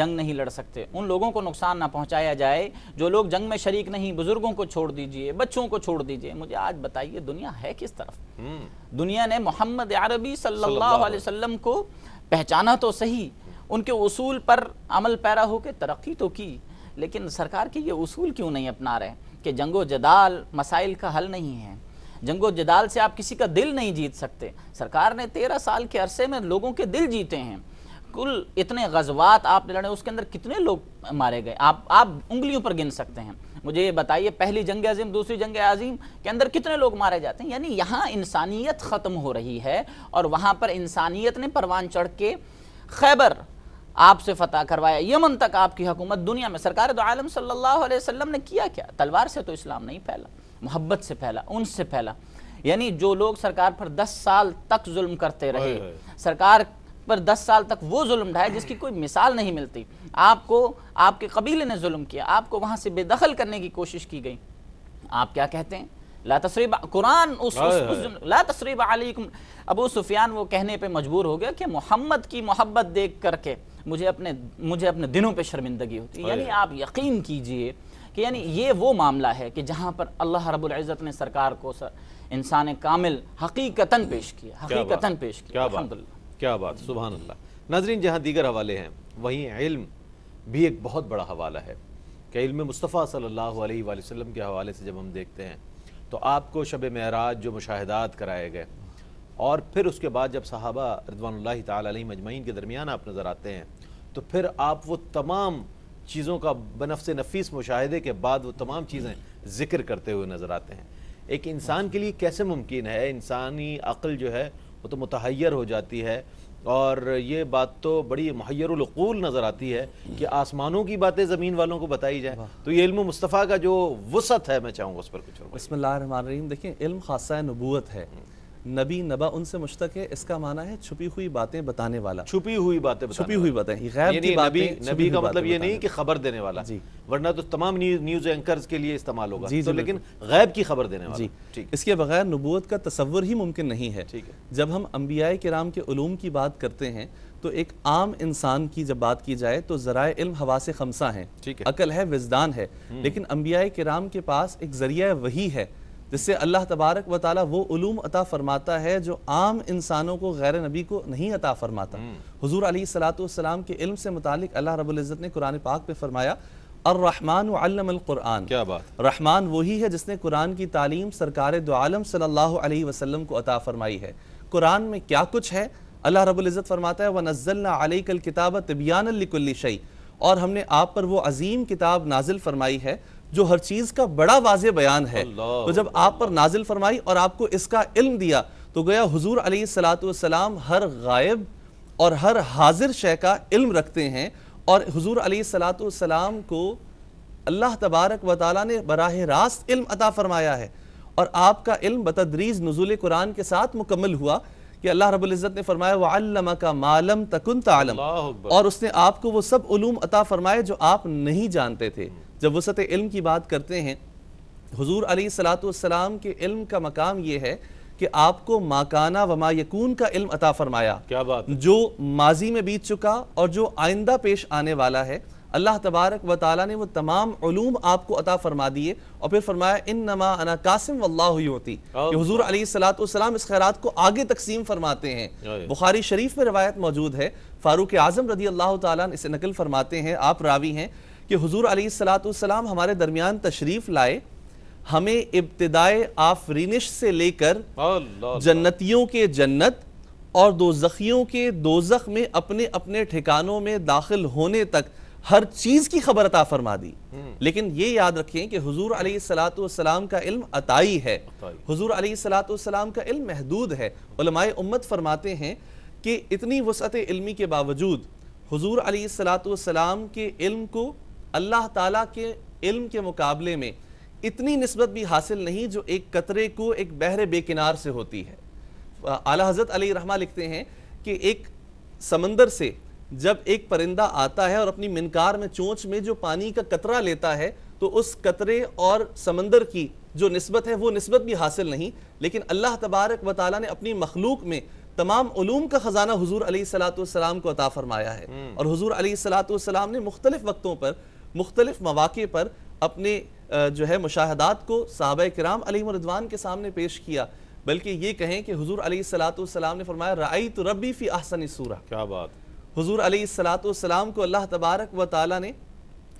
जंग नहीं लड़ सकते उन लोगों को नुकसान ना पहुंचाया जाए जो लोग जंग में शरीक नहीं बुजुर्गों को छोड़ दीजिए बच्चों को छोड़ दीजिए मुझे आज बताइए दुनिया है किस तरफ हम्म। दुनिया ने मोहम्मद अरबी सल्लल्लाहु अलैहि को पहचाना तो सही उनके उसूल पर अमल पैरा होकर तरक्की तो की लेकिन सरकार के ये उसूल क्यों नहीं अपना रहे कि जंगो जदाल मसाइल का हल नहीं है जंगो जदाल से आप किसी का दिल नहीं जीत सकते सरकार ने तेरह साल के अरसे में लोगों के दिल जीते हैं कुल इतने गजवात आप लड़े उसके अंदर कितने लोग मारे गए आप आप उंगलियों पर गिन सकते हैं मुझे ये बताइए पहली जंग अजीम दूसरी जंग अजीम के अंदर कितने लोग मारे जाते हैं यानी यहाँ इंसानियत ख़त्म हो रही है और वहाँ पर इंसानियत ने परवान चढ़ के खैबर आपसे फतह करवाया यमन तक आपकी हुकूमत दुनिया में सरकार तो आलम सल्लल्लाहु अलैहि वसल्लम ने किया क्या तलवार से तो इस्लाम नहीं फैला मोहब्बत से फैला उनसे फैला यानी जो लोग सरकार पर दस साल तक जुल्म करते रहे सरकार पर 10 साल तक वो जुल्म ढाए जिसकी कोई मिसाल नहीं मिलती आपको आपके कबीले ने जुल्म किया आपको वहाँ से बेदखल करने की कोशिश की गई आप क्या कहते हैं ला तसरीब कुरान उस, उस, उस ला तसरीब अलीकुम अबू सुफियान वो कहने पे मजबूर हो गया कि मोहम्मद की मोहब्बत देख करके मुझे अपने मुझे अपने दिनों पे शर्मिंदगी होती है यानी आप यकीन कीजिए कि यानी ये वो मामला है कि जहाँ पर अल्लाह रब्बुल इज़्ज़त ने सरकार को सर इंसान कामिल हकीकतन पेश किया हकीकतन पेश किया अलहमदिल्ला क्या बात सुबह अल्लाह नाजरीन जहाँ दीगर हवाले हैं वहीं इल्म भी एक बहुत बड़ा हवाला है कि इल्म मुस्तफ़ा सल्लल्लाहु अलैहि वसल्लम के हवाले से जब हम देखते हैं तो आपको शब महराज जो मुशाहदात कराए गए और फिर उसके बाद जब सहाबा साहबा रदवान तजमैन के दरमियान आप नज़र आते हैं तो फिर आप वो तमाम चीज़ों का बनफ नफीस मुशाहे के बाद वो तमाम चीज़ें जिक्र करते हुए नज़र आते हैं एक इंसान के लिए कैसे मुमकिन है इंसानी अक़ल जो है वो तो मतहैर हो जाती है और ये बात तो बड़ी महैरकूल नज़र आती है कि आसमानों की बातें ज़मीन वालों को बताई जाए तो ये इल्म मुस्तफ़ा का जो वसत है मैं चाहूँगा उस पर कुछ बसमिल्लाम देखिए इल्म खासा नबूत है हम्म। नबी नबा उनसे मुश्तक है इसका माना है छुपी हुई बातें बताने वाला छुपी हुई बातें छुपी हुई बातें गैर की बातें नबी का मतलब ये नहीं कि खबर देने वाला जी वरना तो तमाम न्यूज एंकर के लिए इस्तेमाल होगा जी तो लेकिन गैब की खबर देने वाला जी इसके बगैर नबूत का तस्वर ही मुमकिन नहीं है ठीक है जब हम अम्बिया के राम के ूम की बात करते हैं तो एक आम इंसान की जब बात की जाए तो ज़राए इल्म हवा से खमसा है, ठीक है। अकल है विजदान है हम्म। लेकिन अम्बिया के राम के पास एक जरिया वही है जिससे अल्लाह तबारक व ताली वो उलूम अता फ़रमाता है जो आम इंसानों को गैर नबी को नहीं अता फ़रमाता हजूर हम्म। अली सलाम के इल्म से मुतालिक अल्लाह रबुल्ज़त ने कुरान पाक पर फ़रमाया अर्रहमान क़ुरान क्या बात रहमान वही है जिसने कुरान की तालीम सरकार दोम सल्लल्लाहु अलैहि वसल्लम को अता फ़रमाई है कुरान में क्या कुछ है अल्लाह रबुल्ज़त फ़रमाता है व नज़ल्ला अलकल किताब तबियानकुल्ली शई और हमने आप पर वो अजीम किताब नाजिल फ़रमाई है जो हर चीज का बड़ा वाज बयान है तो जब आप पर नाजिल फरमाई और आपको इसका इल्म दिया तो गया हजूर सलाम हर गायब और हर हाजिर शे का इल्म रखते हैं और हजूर सलाम को अल्लाह तबारक व ताली ने बरह रास्त इल्म अता फरमाया है और आपका इल्म बतदरीज नजूल कुरान के साथ मुकम्मल हुआ कि अल्लाह रबुल्ज़त ने फरमाया वालम का मालम तकन तालम और उसने आपको वो सब उलूम अता फरमाए जो आप नहीं जानते थे जब वसत इल्म की बात करते हैं हजूर सलाम के इल्म का मकाम ये है कि आपको माकाना वमा यकून का इल्म अता फरमाया क्या बात जो माजी में बीत चुका और जो आइंदा पेश आने वाला है अल्लाह तबारक व ताली ने वो तमाम ूम आपको अता फरमा दिए और फिर फरमाया इन नमा अना कासिम वल्ला हुई होती हजूर सलाम इस खैरात को आगे तकसीम फरमाते हैं बुखारी शरीफ में रवायत मौजूद है फ़ारूक आज़म रदी अल्लाह तसे नकल फरमाते हैं आप रावी हैं कि हजूर सलाम हमारे दरमियान तशरीफ़ लाए हमें इब्तदाए आफरीनिश से लेकर जन्नतियों के जन्नत और दोजखियों के दोजख में अपने अपने ठिकानों में दाखिल होने तक हर चीज की खबर अता फरमा दी हम्म। लेकिन ये याद रखें कि हजूर सलातम का इल्म अताई है हजूर सलाम का इल्म महदूद है उम्मत फरमाते हैं कि इतनी वसअत इल्मी के बावजूद हजूर सलाम के इल्म को अल्लाह ताला के इल्म के मुकाबले में इतनी नस्बत भी हासिल नहीं जो एक कतरे को एक बहरे बेकिनार से होती है आला हजरत अली रहमा लिखते हैं कि एक समंदर से जब एक परिंदा आता है और अपनी मिनकार में चोंच में जो पानी का कतरा लेता है तो उस कतरे और समंदर की जो नस्बत है वो नस्बत भी हासिल नहीं लेकिन अल्लाह तबारक व ने अपनी मखलूक में तमाम उलूम का ख़जाना हजूर सलाम को अता फरमाया है हम्म। और हजूर सलाम ने मुख्तलिफ वक्तों पर मुख्तलिफ मौाक़े पर अपने जो है मुशाहदात को साहब कराम रिदवान के सामने पेश किया बल्कि ये कहें कि हजूर सलाम ने फरमाया राई तो रबी फ़ी आहसन सूरा क्या बात हजूर सलाम को अल्लाह तबारक व ताली ने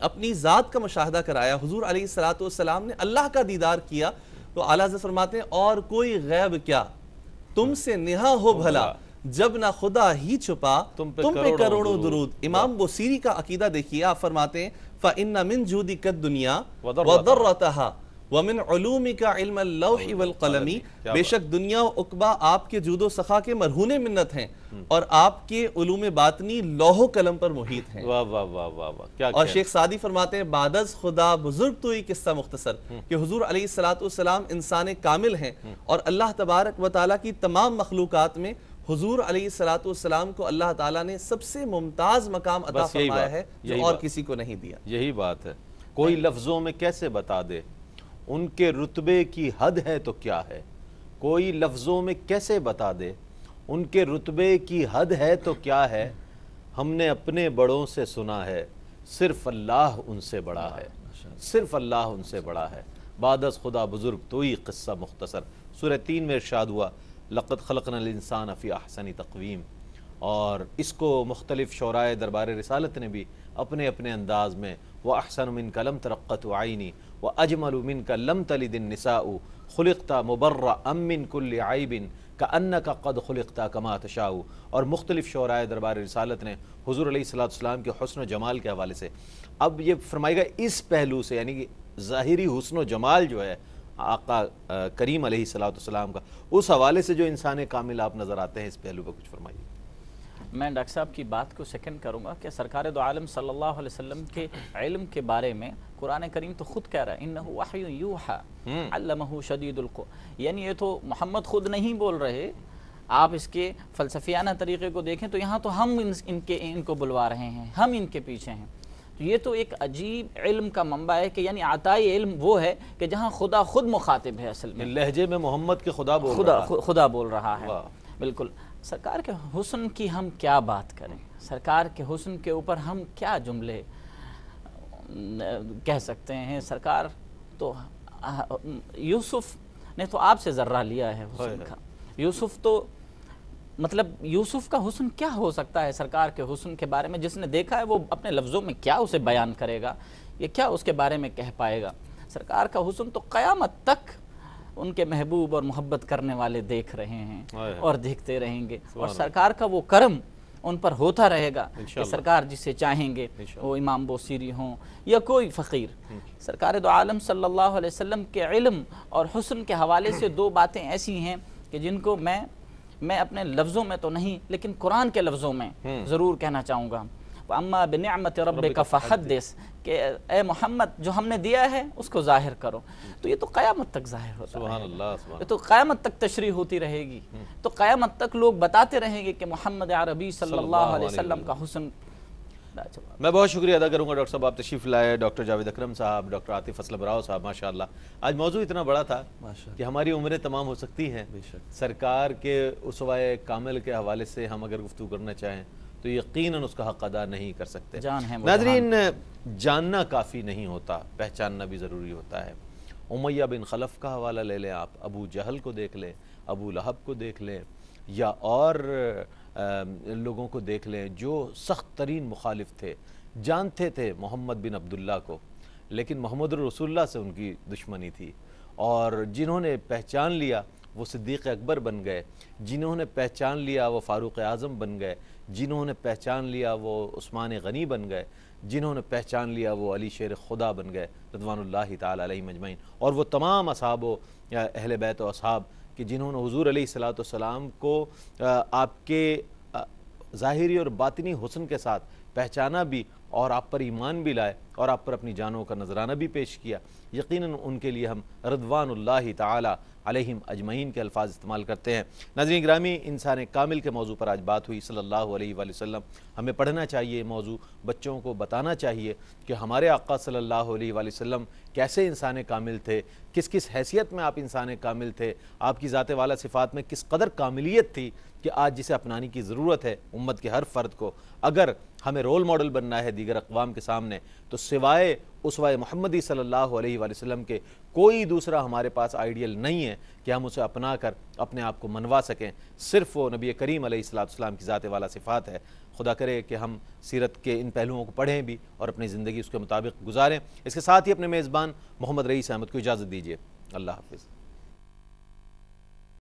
अपनी ज़ात का मुशाहदा कराया हजूर सलाम ने अल्लाह का दीदार किया तो आला फरमाते हैं और कोई गैब क्या तुमसे नेहा हो भला जब ना खुदा ही छुपा तुम पे, तुम पे करोड़ों दुरूद इमाम बोसीरी का अकीदा देखिए आप फरमाते हैं इन्ना मिन जूदी कद दुनिया वदर वमिन का इल्मी बेशक दुनिया उकबा आपके जूदो सखा के मरहून मिन्नत हैं और आपके उलूम बातनी लोहो कलम पर मुहित हैं वाह वाह वाह वाह वाह क्या और शेख सादी फरमाते हैं बादस खुदा बुजुर्ग तो ही किस्सा मुख्तसर कि हुजूर हजूर सलाम इंसान कामिल हैं और अल्लाह तबारक व ताली की तमाम मखलूक में हुजूर हजूर सलाम को अल्लाह ताला ने सबसे मुमताज मकाम अता फरमाया है जो और किसी को नहीं दिया यही बात है कोई लफ्जों में कैसे बता दे उनके रुतबे की हद है तो क्या है कोई लफ्ज़ों में कैसे बता दे उनके रुतबे की हद है तो क्या है हमने अपने बड़ों से सुना है सिर्फ अल्लाह उनसे बड़ा है सिर्फ अल्लाह उनसे बड़ा है बादस खुदा बुज़ुर्ग तो ही किस्सा मुख्तसर सूर तीन में इर्शाद हुआ लक़त खलकन इंसान अफ़ी अहसनी तकवीम और इसको मुख्तलिफ़ शराय दरबार रसालत ने भी अपने अपने अंदाज में वह अहसन मिन कलम तरक्क़त आईनी व अजमल मिन का लम तली दिन निसाऊ खुलता मुबर्र अमिन कुल्ल आइबिन का अन्न का कद खुलता कमात शाह और मुख्तलिफ शराय दरबार रसालत ने हजूर सलाम के हसन व जमाल के हवाले से अब ये फरमाएगा इस पहलू से यानी कि ज़ाहरी हसन जमाल जो है आका करीम सलाम का उस हवाले से जो इंसान कामिल आप नज़र आते हैं इस पहलू पर कुछ फरमाइए मैं डॉक्टर साहब की बात को सेकंड करूंगा कि सरकार दो तो आलम सल्लल्लाहु अलैहि वसल्लम के इल्म के बारे में कुरान करीम तो खुद कह रहा है इन वहयु यूहा हम्म। शदीदुल यानी ये तो मोहम्मद खुद नहीं बोल रहे आप इसके फ़लसफियाना तरीके को देखें तो यहाँ तो हम इन, इनके इनको बुलवा रहे हैं हम इनके पीछे हैं तो ये तो एक अजीब इल्म का मंबा है कि यानी आताई इल्म वो है कि जहाँ खुदा खुद मुखातिब है असल में लहजे में मोहम्मद के खुदा बोल खुदा रहा। खुदा बोल रहा है बिल्कुल सरकार के हुसन की हम क्या बात करें सरकार के हुसन के ऊपर हम क्या जुमले कह सकते हैं सरकार तो यूसुफ ने तो आपसे जर्रा लिया है का यूसुफ तो मतलब यूसुफ का हुसन क्या हो सकता है सरकार के हुसन के बारे में जिसने देखा है वो अपने लफ्ज़ों में क्या उसे बयान करेगा ये क्या उसके बारे में कह पाएगा सरकार का हुसन तो क़यामत तक उनके महबूब और मोहब्बत करने वाले देख रहे हैं और देखते रहेंगे और सरकार का वो कर्म उन पर होता रहेगा कि सरकार जिसे चाहेंगे वो इमाम बोसीरी हों या कोई फ़कीर हम्म। सरकार दो आलम सल्लल्लाहु अलैहि वसल्लम के इल्म और हुस्न के हवाले से दो बातें ऐसी हैं कि जिनको मैं मैं अपने लफ्ज़ों में तो नहीं लेकिन कुरान के लफ्ज़ों में हम्म। ज़रूर कहना चाहूँगा अम्मा बनियामत रब फ़हदस कि ए मोहम्मद जो हमने दिया है उसको ज़ाहिर करो तो ये तो क़यामत तक ज़ाहिर होता है अल्लाह तो क़यामत तक तशरी होती रहेगी हम्म। तो क्यामत तक लोग बताते रहेंगे कि मोहम्मद अरबी सल्लल्लाहु अलैहि का हुसन मैं बहुत शुक्रिया अदा करूंगा डॉक्टर साहब आप तशरीफ लाए डॉक्टर जावेद अकरम साहब डॉक्टर आतिफ असलम राव साहब माशा आज मौजू इतना बड़ा था कि हमारी उम्रें तमाम हो सकती हैं सरकार के उसवाए कामिल के हवाले से हम अगर गुफ्तु करना चाहें तो यकीन उसका हक अदा नहीं कर सकते जान है नाजरीन जानना काफ़ी नहीं होता पहचानना भी ज़रूरी होता है उमैया बिन खलफ का हवाला ले लें आप अबू जहल को देख लें अबू लहब को देख लें या और आ, लोगों को देख लें जो सख्त तरीन मुखालिफ थे जानते थे मोहम्मद बिन अब्दुल्ला को लेकिन मोहम्मद रसुल्ला से उनकी दुश्मनी थी और जिन्होंने पहचान लिया वो सिद्दीक़ अकबर बन गए जिन्होंने पहचान लिया वो फ़ारूक आज़म बन गए जिन्होंने पहचान लिया वो उस्मान गनी बन गए जिन्होंने पहचान लिया वो अली शेर खुदा बन गए रजवानल्ला तई मजमैन और वह तमाम असाब अहल बैत असाब कि जिन्होंने हजूर सलाम को आपके ज़ाहरी और बातनी हुसन के साथ पहचाना भी और आप पर ईमान भी लाए और आप पर अपनी जानों का नजराना भी पेश किया यकीनन उनके लिए हम रदवानल्ला ताली अलहिम अजमैन के अल्फाज इस्तेमाल करते हैं नाजरीन ग्रामी इंसान कामिल के मौजू पर आज बात हुई अलैहि वसल्लम हमें पढ़ना चाहिए मौजू बच्चों को बताना चाहिए कि हमारे आका अलैहि वसल्लम कैसे इंसान कामिल थे किस किस हैसियत में आप इंसान कामिल थे आपकी ज़ात वाला सिफात में किस कदर कामिलियत थी कि आज जिसे अपनाने की ज़रूरत है उम्मत के हर फ़र्द को अगर हमें रोल मॉडल बनना है दीगर अकवाम के सामने तो सिवाए उसवा मोहम्मदी सल्लल्लाहु अलैहि वसल्लम के कोई दूसरा हमारे पास आइडियल नहीं है कि हम उसे अपना कर अपने आप को मनवा सकें सिर्फ वो नबी करीम सलाम की ज़ात वाला सिफ़ात है खुदा करे कि हम सीरत के इन पहलुओं को पढ़ें भी और अपनी ज़िंदगी उसके मुताबिक गुजारें इसके साथ ही अपने मेज़बान मोहम्मद रईस अहमद को इजाज़त दीजिए अल्लाह हाफिज़